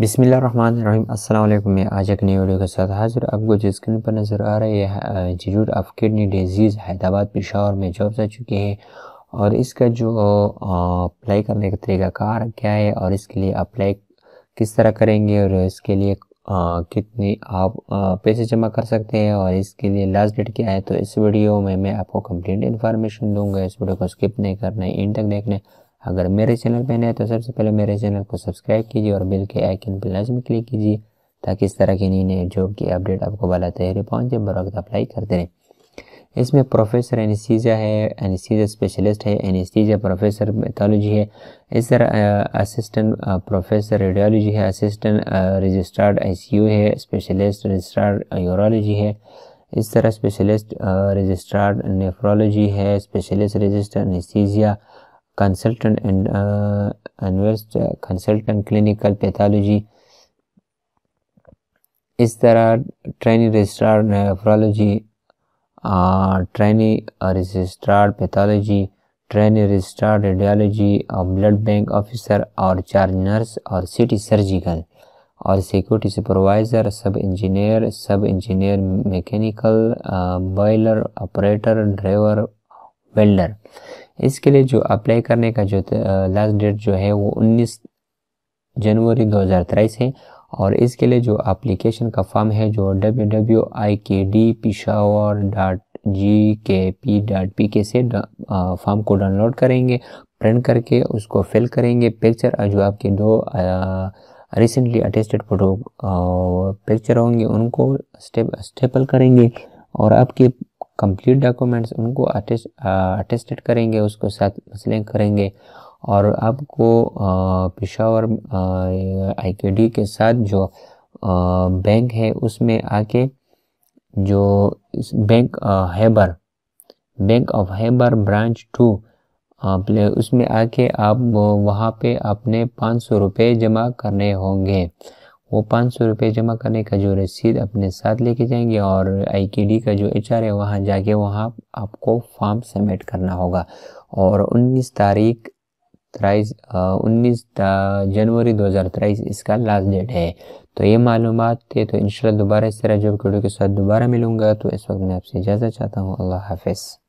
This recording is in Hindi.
बिसमीम अल्लाम मैं आज एक नई वीडियो के साथ हाजिर आपको जो स्क्रीन पर नज़र आ रही है institute of kidney disease Hyderabad Peshawar में जॉब्स आ चुके हैं और इसका जो अप्लाई करने का तरीकाकार क्या है और इसके लिए अप्लाई किस तरह करेंगे और इसके लिए कितने कितनी आप पैसे जमा कर सकते हैं और इसके लिए लास्ट डेट क्या है तो इस वीडियो में मैं आपको कम्प्लीट इन्फॉर्मेशन दूँगा इस वीडियो को स्किप नहीं करना है इन तक देखना अगर मेरे चैनल पर नए तो सबसे पहले मेरे चैनल को सब्सक्राइब कीजिए और बिल के आइकन पर लाजम क्लिक कीजिए ताकि इस तरह की नई नई जॉब की अपडेट आपको बाला तहरी पहुँचे बर वक्त अप्लाई करते रहें इसमें प्रोफेसर एनिस्थीजिया है एनिस्थीजिया स्पेशलिस्ट है एनिस्थीजिया प्रोफेसर मेथोलॉजी है इस तरह असिस्टेंट प्रोफेसर रेडियोलॉजी है असिस्टेंट रजिस्टर्ड आईसीयू है स्पेशलिस्ट रजिस्टर्ड यूरोलॉजी है इस तरह स्पेशलिस्ट रजिस्टर्ड नेफ्रोलॉजी है specialist registered anaesthesia consultant and consultant clinical uh, uh इस तरह trainee registrar nephrology trainee registrar pathology trainee registrar radiology और ब्लड बैंक ऑफिसर और चार नर्स और सिटी सर्जिकल और security supervisor sub engineer sub engineer mechanical boiler operator driver welder इसके लिए जो अप्लाई करने का जो लास्ट डेट जो है वो 19 जनवरी 2023 है और इसके लिए जो एप्लीकेशन का फॉर्म है जो डब्ल्यू डब्ल्यू आई के डी पिशावर डॉट जी के पी डॉट पी के से फॉर्म को डाउनलोड करेंगे प्रिंट करके उसको फिल करेंगे पिक्चर जो आपके दो रिसेंटली अटेस्टेड फोटो पिक्चर होंगे उनको स्टेप स्टेपल करेंगे और आपके कंप्लीट डॉक्यूमेंट्स उनको अटेस्टेड करेंगे उसको साथ मसलें करेंगे और आपको पेशावर आईकेडी के साथ जो आ, बैंक है उसमें आके जो इस बैंक हैबर बैंक ऑफ हैबर ब्रांच टू उसमें आके आप वहाँ पे अपने पाँच सौ रुपये जमा करने होंगे वो पाँच सौ रुपये जमा करने का जो रसीद अपने साथ लेके जाएंगे और आईकेडी का जो एच आर है वहाँ जाके वहाँ आपको फॉर्म सबमिट करना होगा और उन्नीस तारीख तेईस उन्नीस जनवरी दो हज़ार तेईस इसका लास्ट डेट है तो ये मालूम थे तो इन दोबारा इस तरह जॉब वीडियो के साथ दोबारा मिलूँगा तो इस वक्त मैं आपसे इजाज़त चाहता हूँ अल्लाह हाफिज़